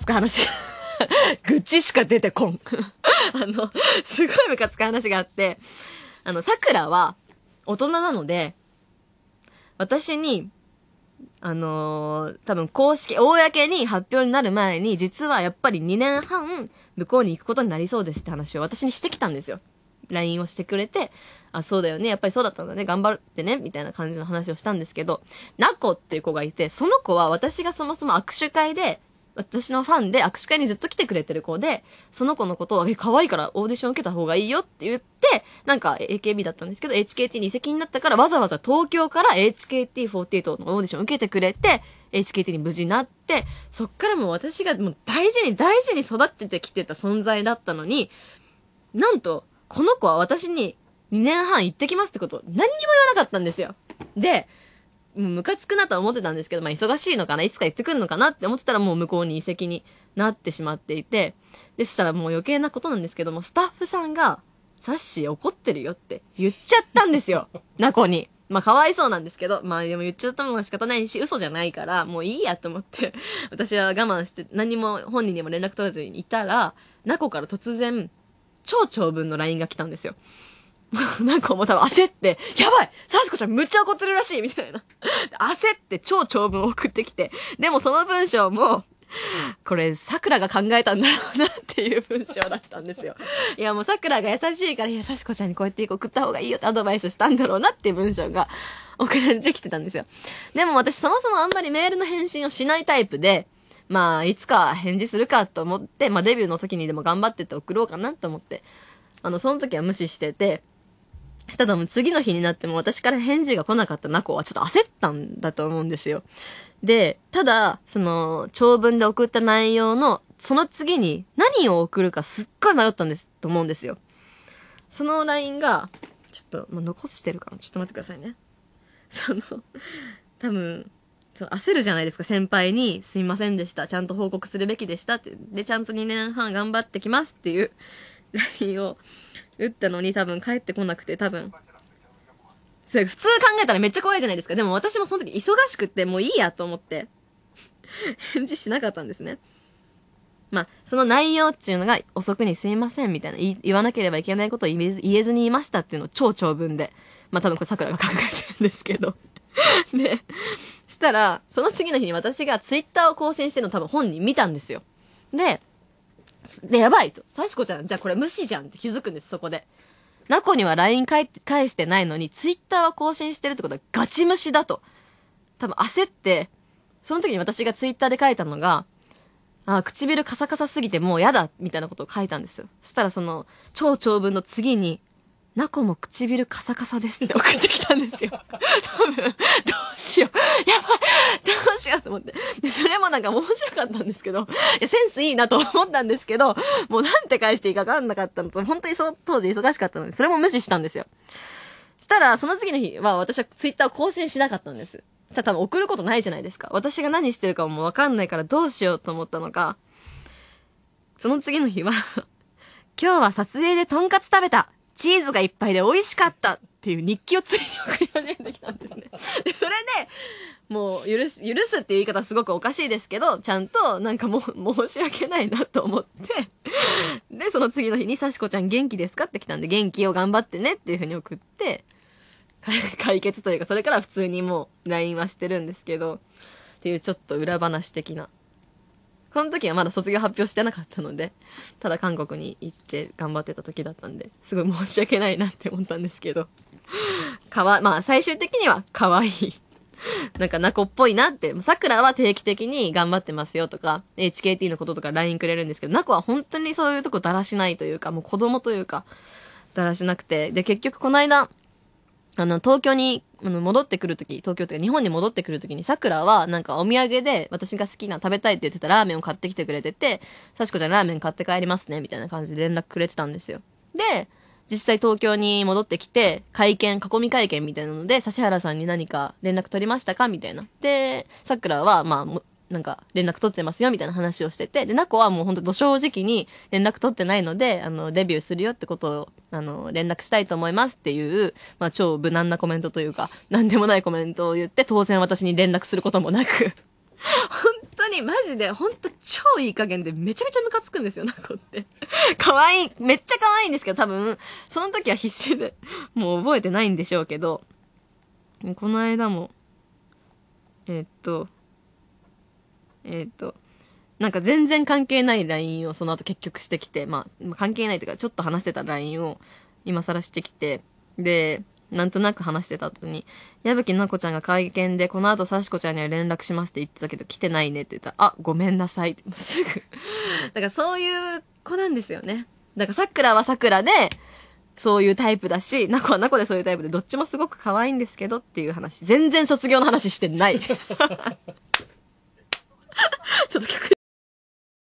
つく話。愚痴しか出てこん。あの、すごいムカつく話があって、あの、桜は大人なので、私に、あのー、多分公式、公に発表になる前に、実はやっぱり2年半、向こうに行くことになりそうですって話を私にしてきたんですよ。LINE をしてくれて、あ、そうだよね、やっぱりそうだったんだね、頑張ってね、みたいな感じの話をしたんですけど、ナコっていう子がいて、その子は私がそもそも握手会で、私のファンで握手会にずっと来てくれてる子で、その子のことを、え、可愛いからオーディション受けた方がいいよって言って、なんか AKB だったんですけど、HKT に移籍になったからわざわざ東京から HKT48 のオーディション受けてくれて、HKT に無事なって、そっからもう私がもう大事に大事に育ててきてた存在だったのに、なんと、この子は私に2年半行ってきますってこと、何にも言わなかったんですよ。で、もうムカつくなとは思ってたんですけど、まあ忙しいのかな、いつか行ってくるのかなって思ってたらもう向こうに移籍になってしまっていて、でしたらもう余計なことなんですけども、スタッフさんが、サッシー怒ってるよって言っちゃったんですよ。ナコに。まあかわいそうなんですけど、まあでも言っちゃったもんは仕方ないし、嘘じゃないから、もういいやと思って、私は我慢して何も本人にも連絡取らずにいたら、ナコから突然、超長文の LINE が来たんですよ。なんかもう多分焦って、やばいサシコちゃんむっちゃ怒ってるらしいみたいな。焦って超長文を送ってきて。でもその文章も、これ、桜が考えたんだろうなっていう文章だったんですよ。いや、もう桜が優しいから、いや、幸子ちゃんにこうやって送った方がいいよってアドバイスしたんだろうなっていう文章が送られてきてたんですよ。でも私、そもそもあんまりメールの返信をしないタイプで、まあ、いつか返事するかと思って、まあ、デビューの時にでも頑張ってって送ろうかなと思って、あの、その時は無視してて、したとも次の日になっても私から返事が来なかったな子はちょっと焦ったんだと思うんですよ。で、ただ、その、長文で送った内容の、その次に何を送るかすっごい迷ったんです、と思うんですよ。その LINE が、ちょっと、まあ、残してるかなちょっと待ってくださいね。その、多分、その焦るじゃないですか、先輩に、すいませんでした、ちゃんと報告するべきでしたって、で、ちゃんと2年半頑張ってきますっていう LINE を打ったのに多分帰ってこなくて多分。それ普通考えたらめっちゃ怖いじゃないですか。でも私もその時忙しくってもういいやと思って返事しなかったんですね。まあ、その内容っていうのが遅くにすいませんみたいな言わなければいけないことを言えずに言いましたっていうのを超長文で。まあ多分これ桜が考えてるんですけど で、したら、その次の日に私がツイッターを更新してるの多分本人見たんですよ。で、で、やばいと。幸子ちゃん、じゃあこれ無視じゃんって気づくんです、そこで。ナコには LINE 返してないのに、ツイッターは更新してるってことはガチ無視だと。多分焦って、その時に私がツイッターで書いたのが、あ、唇カサカサすぎてもうやだ、みたいなことを書いたんですよ。そしたらその、超長文の次に、ナコも唇カサカサですって送ってきたんですよ。多分、どうしよう。やばいどうしようと思って。それもなんか面白かったんですけど、いや、センスいいなと思ったんですけど、もうなんて返していいかわかんなかったのと、本当にその当時忙しかったので、それも無視したんですよ。したら、その次の日は私はツイッターを更新しなかったんです。ただ多分送ることないじゃないですか。私が何してるかもわかんないからどうしようと思ったのか、その次の日は今日は撮影でとんかつ食べたチーズがいっぱいで美味しかったっていう日記をついに送り始めてきたんですね。で、それで、もう許す、許すっていう言い方すごくおかしいですけど、ちゃんとなんかもう申し訳ないなと思って、で、その次の日にさしこちゃん元気ですかって来たんで、元気を頑張ってねっていうふうに送って、解決というか、それから普通にもう LINE はしてるんですけど、っていうちょっと裏話的なその時はまだ卒業発表してなかったので、ただ韓国に行って頑張ってた時だったんで、すごい申し訳ないなって思ったんですけど。かわ、まあ最終的には可愛い。なんか、ナコっぽいなって。桜は定期的に頑張ってますよとか、HKT のこととか LINE くれるんですけど、ナコは本当にそういうとこだらしないというか、もう子供というか、だらしなくて。で、結局この間、あの、東京に、あの、戻ってくるとき、東京というか日本に戻ってくるときに、桜は、なんかお土産で、私が好きな食べたいって言ってたラーメンを買ってきてくれてて、幸子ちゃんラーメン買って帰りますね、みたいな感じで連絡くれてたんですよ。で、実際東京に戻ってきて、会見、囲み会見みたいなので、指原さんに何か連絡取りましたかみたいな。で、桜は、まあ、なんか連絡取ってますよみたいな話をしてて、で、ナコはもうほんとど正直に連絡取ってないので、あの、デビューするよってことを、あの、連絡したいと思いますっていう、まあ超無難なコメントというか、なんでもないコメントを言って、当然私に連絡することもなく本当にマジで、本当超いい加減でめちゃめちゃムカつくんですよ、ナコって。可愛いめっちゃ可愛いんですけど、多分、その時は必死で、もう覚えてないんでしょうけど、この間も、えー、っと、えっ、ー、と、なんか全然関係ない LINE をその後結局してきて、まあ、関係ないというか、ちょっと話してた LINE を今更してきて、で、なんとなく話してた後に、矢吹奈子ちゃんが会見で、この後、さしこちゃんには連絡しますって言ってたけど、来てないねって言ったら、あ、ごめんなさいって、すぐ だからそういう子なんですよね。だから桜は桜で、そういうタイプだし、ナコはナコでそういうタイプで、どっちもすごく可愛いんですけどっていう話。全然卒業の話してない。ちょっと曲